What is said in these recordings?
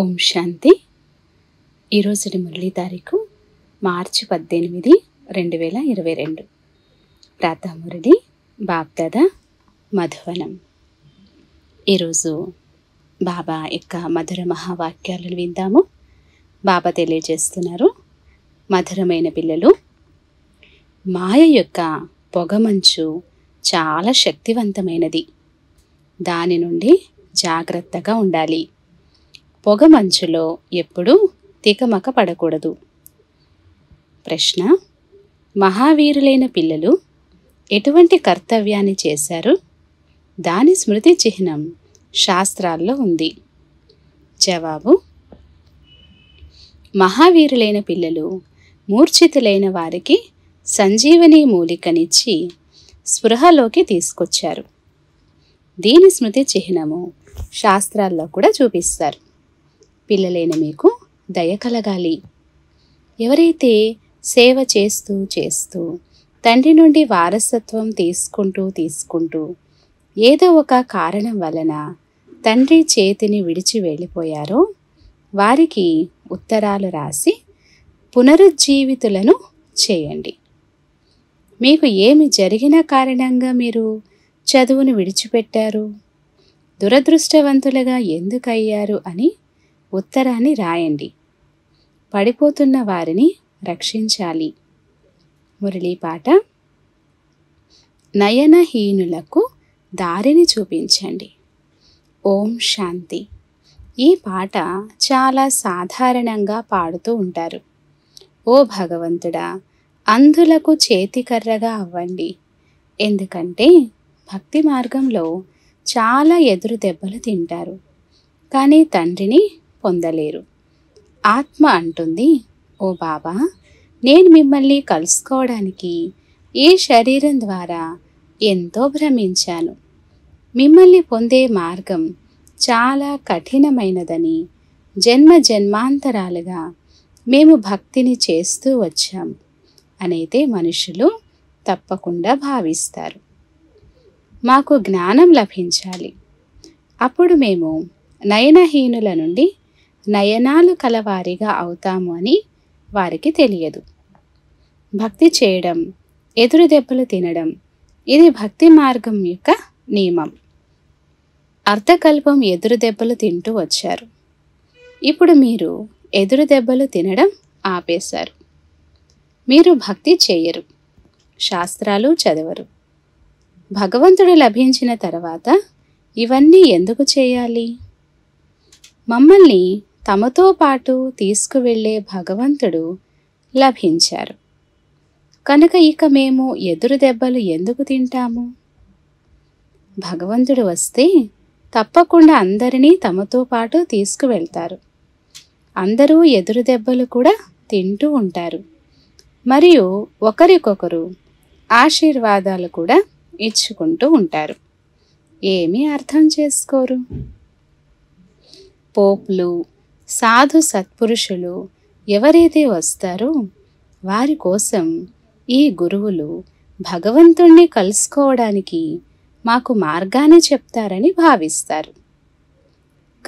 ఓం శాంతి ఈరోజుటి మురళీ తారీఖు మార్చి పద్దెనిమిది రెండు వేల ఇరవై రెండు మురళి బాబ్దాద మధువనం ఈరోజు బాబా యొక్క మధుర మహావాక్యాలను విందాము బాబా తెలియజేస్తున్నారు మధురమైన పిల్లలు మాయ యొక్క పొగమంచు చాలా శక్తివంతమైనది దాని నుండి జాగ్రత్తగా ఉండాలి పొగ మంచులో ఎప్పుడూ తికమక పడకూడదు ప్రశ్న మహావీరులైన పిల్లలు ఎటువంటి కర్తవ్యాన్ని చేశారు దాని స్మృతి చిహ్నం శాస్త్రాల్లో ఉంది జవాబు మహావీరులైన పిల్లలు మూర్ఛితులైన వారికి సంజీవని మూలికనిచ్చి స్పృహలోకి తీసుకొచ్చారు దీని స్మృతి చిహ్నము శాస్త్రాల్లో కూడా చూపిస్తారు పిల్లలైన మీకు దయ కలగాలి ఎవరైతే సేవ చేస్తూ చేస్తూ తండ్రి నుండి వారసత్వం తీసుకుంటూ తీసుకుంటూ ఏదో ఒక కారణం వలన తండ్రి చేతిని విడిచి వెళ్ళిపోయారో వారికి ఉత్తరాలు రాసి పునరుజ్జీవితులను చేయండి మీకు ఏమి జరిగిన కారణంగా మీరు చదువును విడిచిపెట్టారు దురదృష్టవంతులుగా ఎందుకయ్యారు అని ఉత్తరాన్ని రాయండి పడిపోతున్న వారిని రక్షించాలి మురళీ పాట నయనహీనులకు దారిని చూపించండి ఓం శాంతి ఈ పాట చాలా సాధారణంగా పాడుతూ ఉంటారు ఓ భగవంతుడా అంధులకు చేతికర్రగా అవ్వండి ఎందుకంటే భక్తి మార్గంలో చాలా ఎదురు దెబ్బలు తింటారు కానీ తండ్రిని పొందలేరు ఆత్మ అంటుంది ఓ బాబా నేను మిమ్మల్ని కలుసుకోవడానికి ఈ శరీరం ద్వారా ఎంతో భ్రమించాను మిమ్మల్ని పొందే మార్గం చాలా కఠినమైనదని జన్మ జన్మాంతరాలుగా మేము భక్తిని చేస్తూ వచ్చాం అనైతే మనుషులు తప్పకుండా భావిస్తారు మాకు జ్ఞానం లభించాలి అప్పుడు మేము నయనహీనుల నుండి నయనాలు కలవారిగా అవుతాము అని వారికి తెలియదు భక్తి చేయడం ఎదురు దెబ్బలు తినడం ఇది భక్తి మార్గం యొక్క నియమం అర్థకల్పం ఎదురు దెబ్బలు తింటూ వచ్చారు ఇప్పుడు మీరు ఎదురు దెబ్బలు తినడం ఆపేశారు మీరు భక్తి చేయరు శాస్త్రాలు చదవరు భగవంతుడు లభించిన తర్వాత ఇవన్నీ ఎందుకు చేయాలి మమ్మల్ని తమతో పాటు తీసుకువెళ్లే భగవంతుడు లభించారు కనుక ఇక మేము ఎదురు దెబ్బలు ఎందుకు తింటాము భగవంతుడు వస్తే తప్పకుండా అందరినీ తమతో పాటు తీసుకువెళ్తారు అందరూ ఎదురు దెబ్బలు కూడా తింటూ ఉంటారు మరియు ఒకరికొకరు ఆశీర్వాదాలు కూడా ఇచ్చుకుంటూ ఉంటారు ఏమీ అర్థం చేసుకోరు పోపులు సాధు సత్పురుషులు ఎవరైతే వస్తారో వారి కోసం ఈ గురువులు భగవంతుణ్ణి కలుసుకోవడానికి మాకు మార్గాన్ని చెప్తారని భావిస్తారు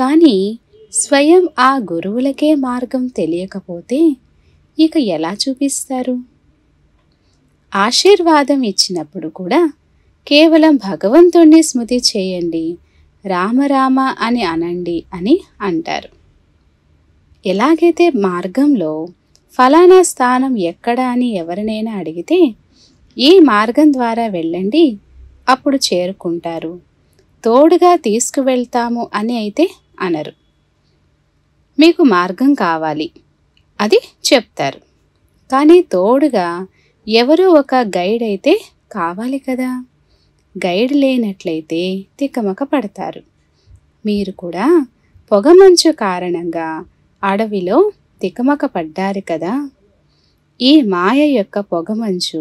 కానీ స్వయం ఆ గురువులకే మార్గం తెలియకపోతే ఇక ఎలా చూపిస్తారు ఆశీర్వాదం ఇచ్చినప్పుడు కూడా కేవలం భగవంతుణ్ణి స్మృతి చేయండి రామరామ అని అనండి అని అంటారు ఎలాగైతే మార్గంలో ఫలానా స్థానం ఎక్కడ అని ఎవరినైనా అడిగితే ఈ మార్గం ద్వారా వెళ్ళండి అప్పుడు చేరుకుంటారు తోడుగా తీసుకువెళ్తాము అని అయితే అనరు మీకు మార్గం కావాలి అది చెప్తారు కానీ తోడుగా ఎవరో ఒక గైడ్ అయితే కావాలి కదా గైడ్ లేనట్లయితే తికమక పడతారు మీరు కూడా పొగమంచు కారణంగా అడవిలో తికమక పడ్డారు కదా ఈ మాయ యొక్క పొగమంచు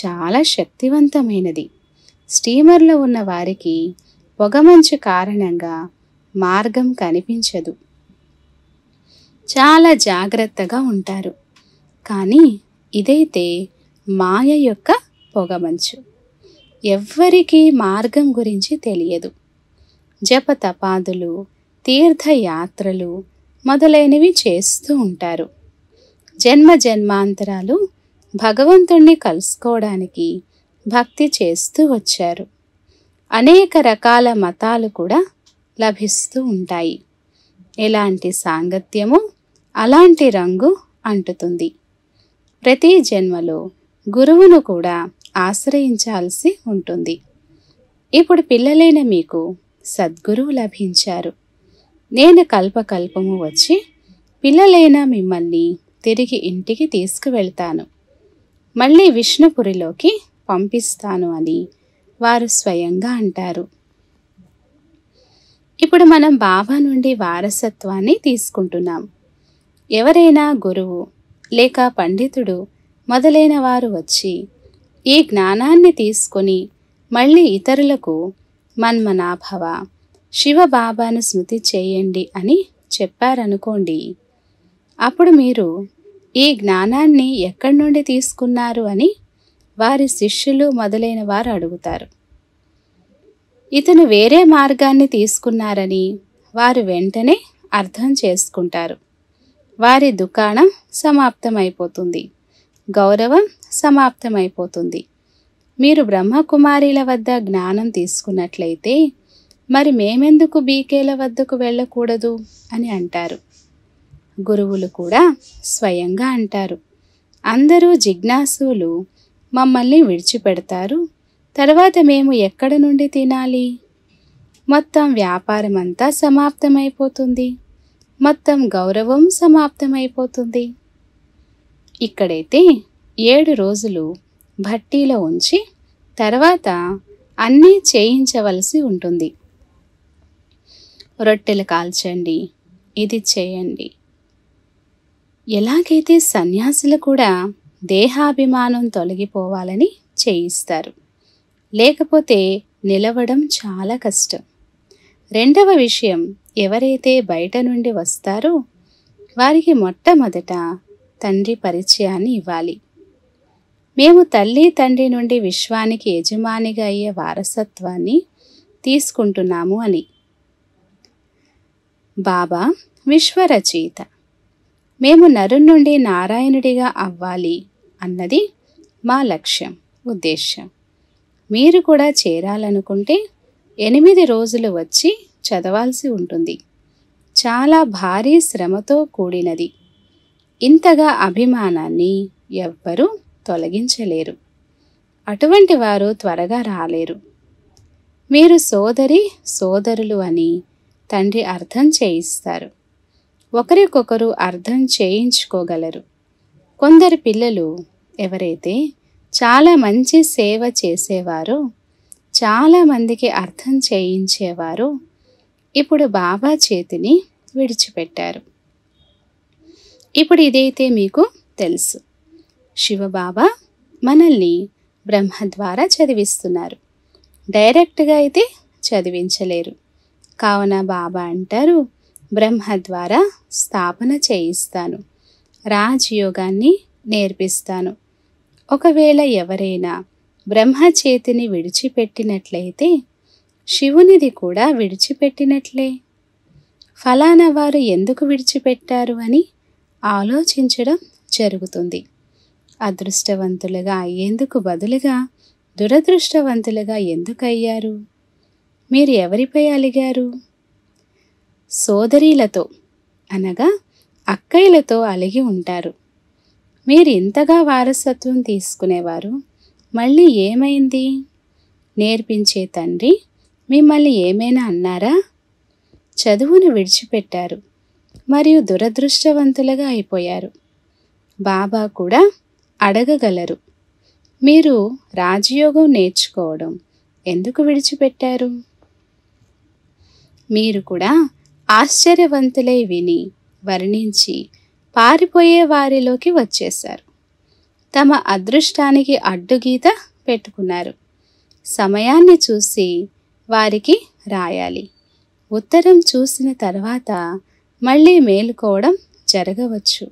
చాలా శక్తివంతమైనది స్టీమర్లో ఉన్న వారికి పొగమంచు కారణంగా మార్గం కనిపించదు చాలా జాగ్రత్తగా ఉంటారు కానీ ఇదైతే మాయ యొక్క పొగమంచు ఎవ్వరికీ మార్గం గురించి తెలియదు జపతపాదులు తీర్థయాత్రలు మొదలైనవి చేస్తూ ఉంటారు జన్మ జన్మాంతరాలు భగవంతుణ్ణి కలుసుకోవడానికి భక్తి చేస్తూ వచ్చారు అనేక రకాల మతాలు కూడా లభిస్తూ ఉంటాయి ఎలాంటి సాంగత్యము అలాంటి రంగు అంటుతుంది ప్రతి జన్మలో గురువును కూడా ఆశ్రయించాల్సి ఉంటుంది ఇప్పుడు పిల్లలైన మీకు సద్గురువు లభించారు నేను కల్పకల్పము వచ్చి పిల్లలైన మిమ్మల్ని తిరిగి ఇంటికి తీసుకువెళ్తాను మళ్ళీ విష్ణుపురిలోకి పంపిస్తాను అని వారు స్వయంగా అంటారు ఇప్పుడు మనం బాబా నుండి వారసత్వాన్ని తీసుకుంటున్నాం ఎవరైనా గురువు లేక పండితుడు మొదలైన వారు వచ్చి ఈ జ్ఞానాన్ని తీసుకొని మళ్ళీ ఇతరులకు మన్మనాభవ శివ బాబాను స్మృతి చేయండి అని చెప్పారనుకోండి అప్పుడు మీరు ఈ జ్ఞానాన్ని ఎక్కడి నుండి తీసుకున్నారు అని వారి శిష్యులు మొదలైన వారు అడుగుతారు ఇతను వేరే మార్గాన్ని తీసుకున్నారని వారు వెంటనే అర్థం చేసుకుంటారు వారి దుకాణం సమాప్తమైపోతుంది గౌరవం సమాప్తమైపోతుంది మీరు బ్రహ్మకుమారిల వద్ద జ్ఞానం తీసుకున్నట్లయితే మరి మేమెందుకు బీకేల వద్దకు వెళ్ళకూడదు అని అంటారు గురువులు కూడా స్వయంగా అంటారు అందరూ జిజ్ఞాసులు మమ్మల్ని విడిచిపెడతారు తర్వాత మేము ఎక్కడ నుండి తినాలి మొత్తం వ్యాపారం అంతా సమాప్తమైపోతుంది మొత్తం గౌరవం సమాప్తమైపోతుంది ఇక్కడైతే ఏడు రోజులు భట్టీలో ఉంచి తర్వాత అన్నీ చేయించవలసి ఉంటుంది రొట్టెలు కాల్చండి ఇది చేయండి ఎలాగైతే సన్యాసులు కూడా దేహాభిమానం తొలగిపోవాలని చేయిస్తారు లేకపోతే నిలవడం చాలా కష్టం రెండవ విషయం ఎవరైతే బయట నుండి వస్తారో వారికి మొట్టమొదట తండ్రి పరిచయాన్ని ఇవ్వాలి మేము తల్లి తండ్రి నుండి విశ్వానికి యజమానిగా అయ్యే వారసత్వాన్ని తీసుకుంటున్నాము అని బాబా విశ్వరచయిత మేము నరు నుండి నారాయణుడిగా అవ్వాలి అన్నది మా లక్ష్యం ఉద్దేశ్యం మీరు కూడా చేరాలనుకుంటే ఎనిమిది రోజులు వచ్చి చదవాల్సి ఉంటుంది చాలా భారీ శ్రమతో కూడినది ఇంతగా అభిమానాన్ని ఎవ్వరూ తొలగించలేరు అటువంటి వారు త్వరగా రాలేరు మీరు సోదరి సోదరులు అని తండ్రి అర్థం చేయిస్తారు ఒకరికొకరు అర్థం చేయించుకోగలరు కొందరు పిల్లలు ఎవరైతే చాలా మంచి సేవ చేసేవారో చాలామందికి అర్థం చేయించేవారు ఇప్పుడు బాబా చేతిని విడిచిపెట్టారు ఇప్పుడు ఇదైతే మీకు తెలుసు శివబాబా మనల్ని బ్రహ్మ ద్వారా చదివిస్తున్నారు డైరెక్ట్గా అయితే చదివించలేరు కావున బాబా అంటారు బ్రహ్మ ద్వారా స్థాపన చేయిస్తాను రాజయోగాన్ని నేర్పిస్తాను ఒకవేళ ఎవరైనా బ్రహ్మ చేతిని విడిచిపెట్టినట్లయితే శివునిది కూడా విడిచిపెట్టినట్లే ఫలానా వారు ఎందుకు విడిచిపెట్టారు అని ఆలోచించడం జరుగుతుంది అదృష్టవంతులుగా అయ్యేందుకు బదులుగా దురదృష్టవంతులుగా ఎందుకయ్యారు మీరు ఎవరిపై అలిగారు సోదరీలతో అనగా అక్కయ్యలతో అలిగి ఉంటారు మీరు ఇంతగా వారసత్వం తీసుకునేవారు మళ్ళీ ఏమైంది నేర్పించే తండ్రి మిమ్మల్ని ఏమైనా అన్నారా చదువును విడిచిపెట్టారు మరియు దురదృష్టవంతులుగా అయిపోయారు బాబా కూడా అడగగలరు మీరు రాజయోగం నేర్చుకోవడం ఎందుకు విడిచిపెట్టారు మీరు కూడా ఆశ్చర్యవంతులై విని వర్ణించి పారిపోయే వారిలోకి వచ్చేశారు తమ అదృష్టానికి అడ్డుగీత పెట్టుకున్నారు సమయాన్ని చూసి వారికి రాయాలి ఉత్తరం చూసిన తర్వాత మళ్ళీ మేలుకోవడం జరగవచ్చు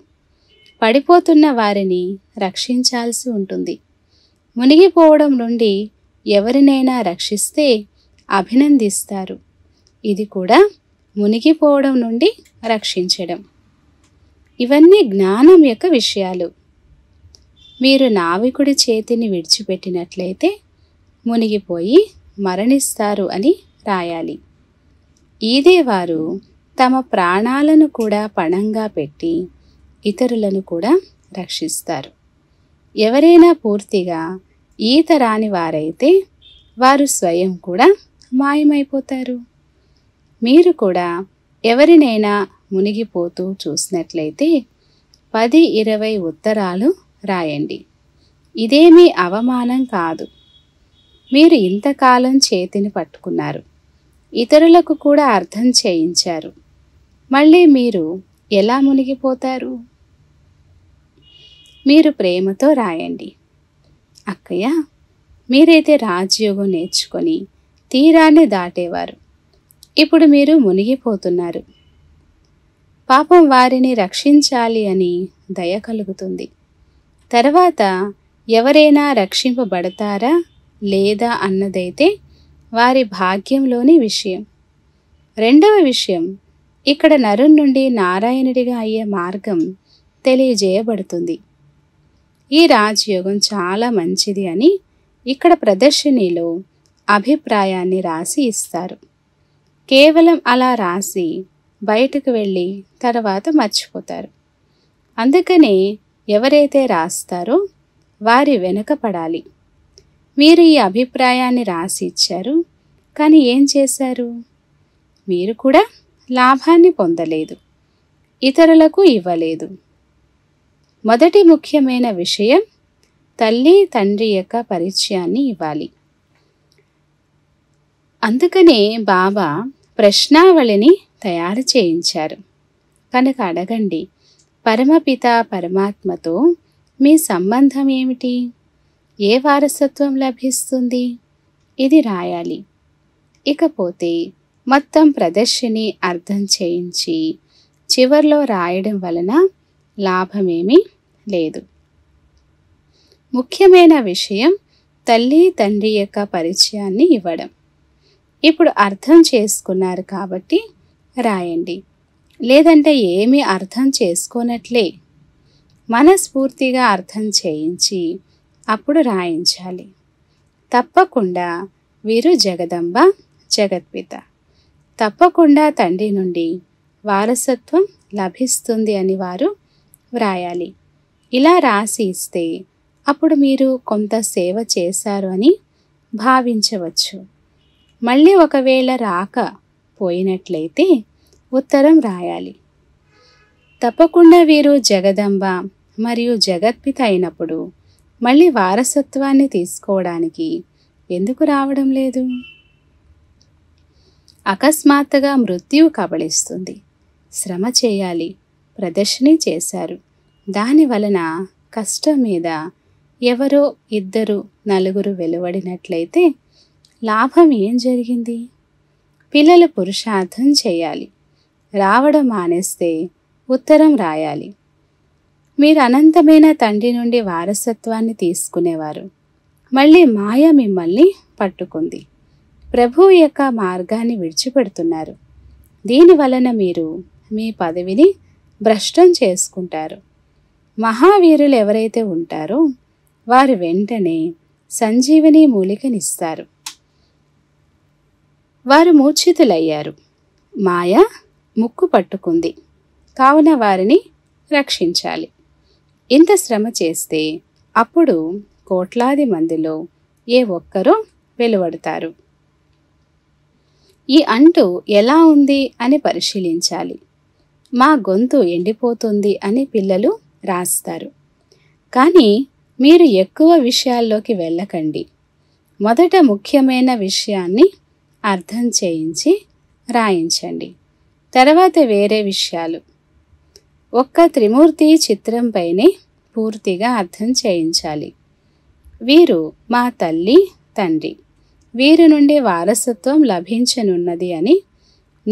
పడిపోతున్న వారిని రక్షించాల్సి ఉంటుంది మునిగిపోవడం నుండి ఎవరినైనా రక్షిస్తే అభినందిస్తారు ఇది కూడా మునిగిపోవడం నుండి రక్షించడం ఇవన్నీ జ్ఞానం యొక్క విషయాలు మీరు నావికుడి చేతిని విడిచిపెట్టినట్లయితే మునిగిపోయి మరణిస్తారు అని రాయాలి వారు తమ ప్రాణాలను కూడా పణంగా పెట్టి ఇతరులను కూడా రక్షిస్తారు ఎవరైనా పూర్తిగా ఈత రాని వారైతే వారు స్వయం కూడా మాయమైపోతారు మీరు కూడా ఎవరినైనా మునిగిపోతూ చూసినట్లయితే పది ఇరవై ఉత్తరాలు రాయండి ఇదేమీ అవమానం కాదు మీరు ఇంతకాలం చేతిని పట్టుకున్నారు ఇతరులకు కూడా అర్థం చేయించారు మళ్ళీ మీరు ఎలా మునిగిపోతారు మీరు ప్రేమతో రాయండి అక్కయ్య మీరైతే రాజయోగం నేర్చుకొని తీరాన్ని దాటేవారు ఇప్పుడు మీరు మునిగిపోతున్నారు పాపం వారిని రక్షించాలి అని దయ కలుగుతుంది తర్వాత ఎవరైనా రక్షింపబడతారా లేదా అన్నదైతే వారి భాగ్యంలోని విషయం రెండవ విషయం ఇక్కడ నరు నుండి నారాయణుడిగా అయ్యే మార్గం తెలియజేయబడుతుంది ఈ రాజయోగం చాలా మంచిది అని ఇక్కడ ప్రదర్శనిలో అభిప్రాయాన్ని రాసి ఇస్తారు కేవలం అలా రాసి బయటకు వెళ్ళి తర్వాత మర్చిపోతారు అందుకనే ఎవరైతే రాస్తారో వారి వెనుక పడాలి మీరు ఈ అభిప్రాయాన్ని రాసి ఇచ్చారు కానీ ఏం చేశారు మీరు కూడా లాభాన్ని పొందలేదు ఇతరులకు ఇవ్వలేదు మొదటి ముఖ్యమైన విషయం తల్లి తండ్రి యొక్క పరిచయాన్ని ఇవ్వాలి అందుకనే బాబా ప్రశ్నావళిని తయారు చేయించారు కనుక అడగండి పరమపిత పరమాత్మతో మీ సంబంధం ఏమిటి ఏ వారసత్వం లభిస్తుంది ఇది రాయాలి ఇకపోతే మొత్తం ప్రదర్శిని అర్థం చేయించి చివర్లో రాయడం వలన లాభమేమీ లేదు ముఖ్యమైన విషయం తల్లి తండ్రి యొక్క పరిచయాన్ని ఇవ్వడం ఇప్పుడు అర్థం చేసుకున్నారు కాబట్టి రాయండి లేదంటే ఏమీ అర్థం చేసుకోనట్లే మనస్ఫూర్తిగా అర్థం చేయించి అప్పుడు రాయించాలి తప్పకుండా వీరు జగదంబ జగత్పిత తప్పకుండా తండ్రి నుండి వారసత్వం లభిస్తుంది అని వారు వ్రాయాలి ఇలా రాసి ఇస్తే అప్పుడు మీరు కొంత సేవ చేశారు అని భావించవచ్చు మళ్ళీ ఒకవేళ రాక పోయినట్లయితే ఉత్తరం రాయాలి తప్పకుండా వీరు జగదంబ మరియు జగత్పిత అయినప్పుడు మళ్ళీ వారసత్వాన్ని తీసుకోవడానికి ఎందుకు రావడం లేదు అకస్మాత్తుగా మృత్యువు కబళిస్తుంది శ్రమ చేయాలి ప్రదర్శన చేశారు దాని వలన కష్టం మీద ఎవరో ఇద్దరు నలుగురు వెలువడినట్లయితే లాభం ఏం జరిగింది పిల్లలు పురుషార్థం చేయాలి రావడం మానేస్తే ఉత్తరం రాయాలి మీరు అనంతమైన తండ్రి నుండి వారసత్వాన్ని తీసుకునేవారు మళ్ళీ మాయ మిమ్మల్ని పట్టుకుంది ప్రభువు యొక్క మార్గాన్ని విడిచిపెడుతున్నారు దీని వలన మీరు మీ పదవిని భ్రష్టం చేసుకుంటారు మహావీరులు ఎవరైతే ఉంటారో వారు వెంటనే సంజీవని మూలికనిస్తారు వారు మూర్ఛితులయ్యారు మాయ ముక్కు పట్టుకుంది కావున వారిని రక్షించాలి ఇంత శ్రమ చేస్తే అప్పుడు కోట్లాది మందిలో ఏ ఒక్కరూ వెలువడతారు ఈ అంటు ఎలా ఉంది అని పరిశీలించాలి మా గొంతు ఎండిపోతుంది అని పిల్లలు రాస్తారు కానీ మీరు ఎక్కువ విషయాల్లోకి వెళ్ళకండి మొదట ముఖ్యమైన విషయాన్ని అర్థం చేయించి రాయించండి తర్వాత వేరే విషయాలు ఒక్క త్రిమూర్తి చిత్రంపైనే పూర్తిగా అర్థం చేయించాలి వీరు మా తల్లి తండ్రి వీరి నుండి వారసత్వం లభించనున్నది అని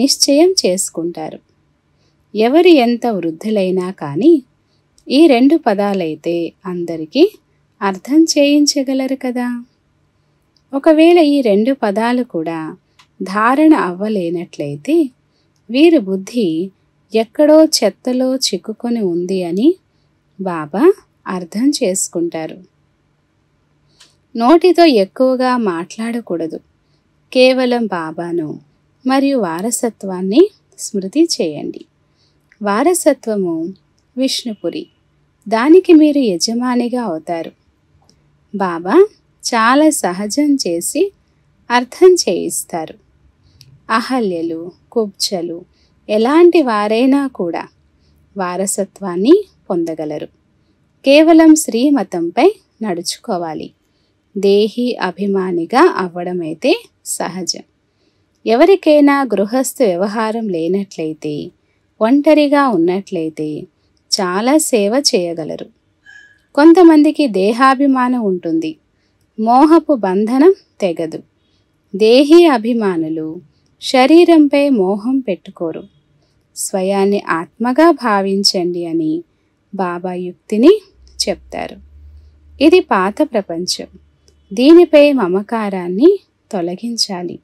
నిశ్చయం చేసుకుంటారు ఎవరు ఎంత వృద్ధులైనా కానీ ఈ రెండు పదాలైతే అందరికీ అర్థం చేయించగలరు కదా ఒకవేళ ఈ రెండు పదాలు కూడా ధారణ అవ్వలేనట్లయితే వీరి బుద్ధి ఎక్కడో చెత్తలో చిక్కుకొని ఉంది అని బాబా అర్థం చేసుకుంటారు నోటితో ఎక్కువగా మాట్లాడకూడదు కేవలం బాబాను మరియు వారసత్వాన్ని స్మృతి చేయండి వారసత్వము విష్ణుపురి దానికి మీరు యజమానిగా అవుతారు బాబా చాలా సహజం చేసి అర్థం చేయిస్తారు అహల్యలు కుబ్జలు ఎలాంటి వారైనా కూడా వారసత్వాన్ని పొందగలరు కేవలం స్త్రీ మతంపై నడుచుకోవాలి దేహి అభిమానిగా అవ్వడమైతే సహజం ఎవరికైనా గృహస్థు వ్యవహారం లేనట్లయితే ఒంటరిగా ఉన్నట్లయితే చాలా సేవ చేయగలరు కొంతమందికి దేహాభిమానం ఉంటుంది మోహపు బంధనం తెగదు దేహీ అభిమానులు శరీరంపై మోహం పెట్టుకోరు స్వయాన్ని ఆత్మగా భావించండి అని బాబా యుక్తిని చెప్తారు ఇది పాత ప్రపంచం దీనిపై మమకారాన్ని తొలగించాలి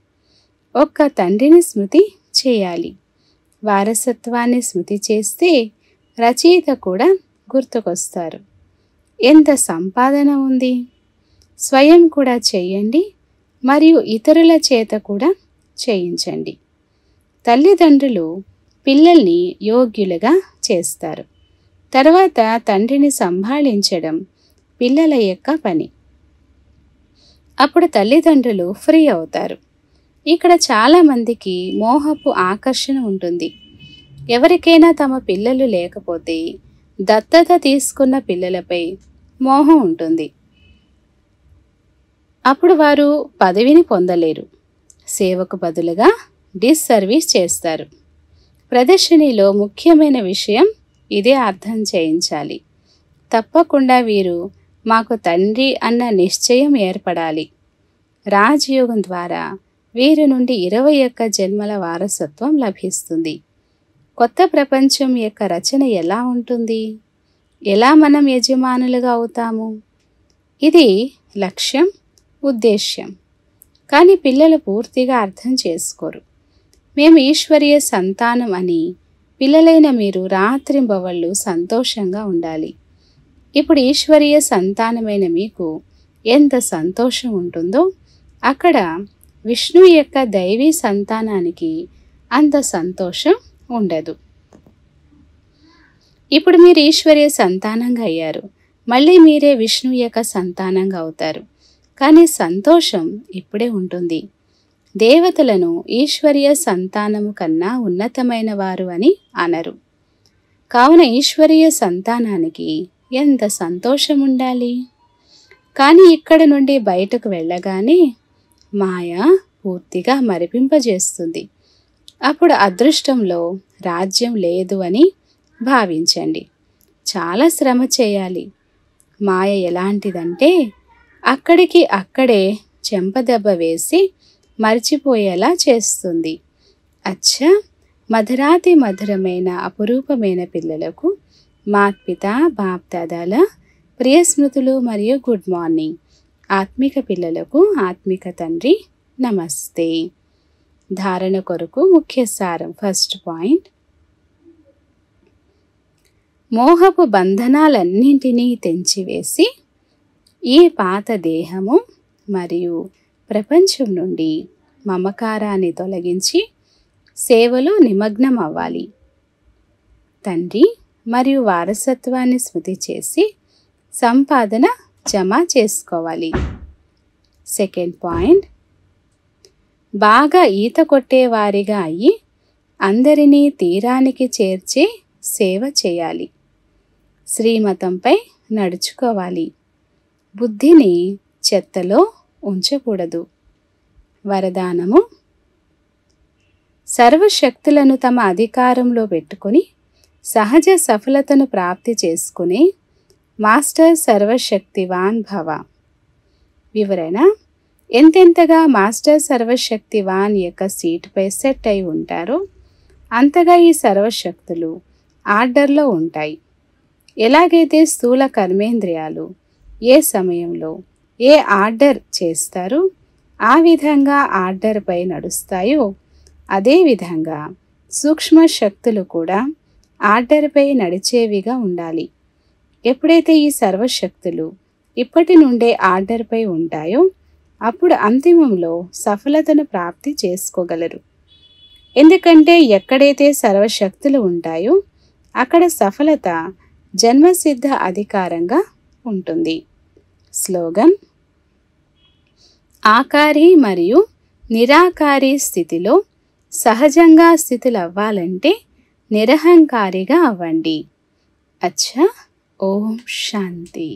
ఒక్క తండ్రిని స్మృతి చేయాలి వారసత్వాన్ని స్మృతి చేస్తే రచయిత కూడా గుర్తుకొస్తారు ఎంత సంపాదన ఉంది స్వయం కూడా చేయండి మరియు ఇతరుల చేత కూడా చేయించండి తల్లిదండ్రులు పిల్లల్ని యోగ్యులుగా చేస్తారు తర్వాత తండ్రిని సంభాళించడం పిల్లల యొక్క పని అప్పుడు తల్లిదండ్రులు ఫ్రీ అవుతారు ఇక్కడ చాలామందికి మోహపు ఆకర్షణ ఉంటుంది ఎవరికైనా తమ పిల్లలు లేకపోతే దత్తత తీసుకున్న పిల్లలపై మోహం ఉంటుంది అప్పుడు వారు పదవిని పొందలేరు సేవకు బదులుగా డిస్సర్వీస్ చేస్తారు ప్రదర్శనలో ముఖ్యమైన విషయం ఇదే అర్థం చేయించాలి తప్పకుండా వీరు మాకు తండ్రి అన్న నిశ్చయం ఏర్పడాలి రాజయోగం ద్వారా వీరి నుండి ఇరవై యొక్క జన్మల వారసత్వం లభిస్తుంది కొత్త ప్రపంచం యొక్క రచన ఎలా ఉంటుంది ఎలా మనం యజమానులుగా అవుతాము ఇది లక్ష్యం ఉద్దేశ్యం కానీ పిల్లలు పూర్తిగా అర్థం చేసుకోరు మేము ఈశ్వరీయ సంతానం అని పిల్లలైన మీరు రాత్రింబవళ్ళు సంతోషంగా ఉండాలి ఇప్పుడు ఈశ్వరీయ సంతానమైన మీకు ఎంత సంతోషం ఉంటుందో అక్కడ విష్ణు యొక్క దైవీ సంతానానికి అంత సంతోషం ఉండదు ఇప్పుడు మీరు ఈశ్వరీయ సంతానంగా అయ్యారు మళ్ళీ మీరే విష్ణు యొక్క సంతానంగా అవుతారు కానీ సంతోషం ఇప్పుడే ఉంటుంది దేవతలను ఈశ్వరీయ సంతానము కన్నా ఉన్నతమైన వారు అని అనరు కావున ఈశ్వరీయ సంతానానికి ఎంత సంతోషం ఉండాలి కానీ ఇక్కడ నుండి బయటకు వెళ్ళగానే మాయ పూర్తిగా మరిపింపజేస్తుంది అప్పుడు అదృష్టంలో రాజ్యం లేదు అని భావించండి చాలా శ్రమ చేయాలి మాయ ఎలాంటిదంటే అక్కడికి అక్కడే చెంపదెబ్బ వేసి మరిచిపోయేలా చేస్తుంది అచ్చ మధురాతి మధురమైన అపురూపమైన పిల్లలకు మాత్పిత బాప్దాదాల ప్రియ స్మృతులు మరియు గుడ్ మార్నింగ్ ఆత్మిక పిల్లలకు ఆత్మిక తండ్రి నమస్తే ధారణ కొరకు ముఖ్య సారం ఫస్ట్ పాయింట్ మోహపు బంధనాలన్నింటినీ తెంచివేసి ఈ పాత దేహము మరియు ప్రపంచం నుండి మమకారాన్ని తొలగించి సేవలో నిమగ్నం అవ్వాలి తండ్రి మరియు వారసత్వాన్ని స్మృతి చేసి సంపాదన జమ చేసుకోవాలి సెకండ్ పాయింట్ బాగా ఈత కొట్టేవారిగా అయ్యి అందరినీ తీరానికి చేర్చే సేవ చేయాలి శ్రీమతంపై నడుచుకోవాలి బుద్ధిని చెత్తలో ఉంచకూడదు వరదానము సర్వశక్తులను తమ అధికారంలో పెట్టుకుని సహజ సఫలతను ప్రాప్తి చేసుకుని మాస్టర్ సర్వశక్తివాన్ భవ వివరణ ఎంతెంతగా మాస్టర్ సర్వశక్తివాన్ యొక్క సీటుపై సెట్ అయి ఉంటారో అంతగా ఈ సర్వశక్తులు ఆర్డర్లో ఉంటాయి ఎలాగైతే స్థూల కర్మేంద్రియాలు ఏ సమయంలో ఏ ఆర్డర్ చేస్తారో ఆ విధంగా ఆర్డర్పై నడుస్తాయో అదేవిధంగా సూక్ష్మ శక్తులు కూడా ఆర్డర్పై నడిచేవిగా ఉండాలి ఎప్పుడైతే ఈ సర్వశక్తులు ఇప్పటి నుండే ఆర్డర్పై ఉంటాయో అప్పుడు అంతిమంలో సఫలతను ప్రాప్తి చేసుకోగలరు ఎందుకంటే ఎక్కడైతే సర్వశక్తులు ఉంటాయో అక్కడ సఫలత జన్మసిద్ధ అధికారంగా ఉంటుంది స్లోగన్ ఆకారి మరియు నిరాకారి స్థితిలో సహజంగా స్థితులు అవ్వాలంటే నిరహంకారిగా అవ్వండి అచ్చా ఓం శాంతి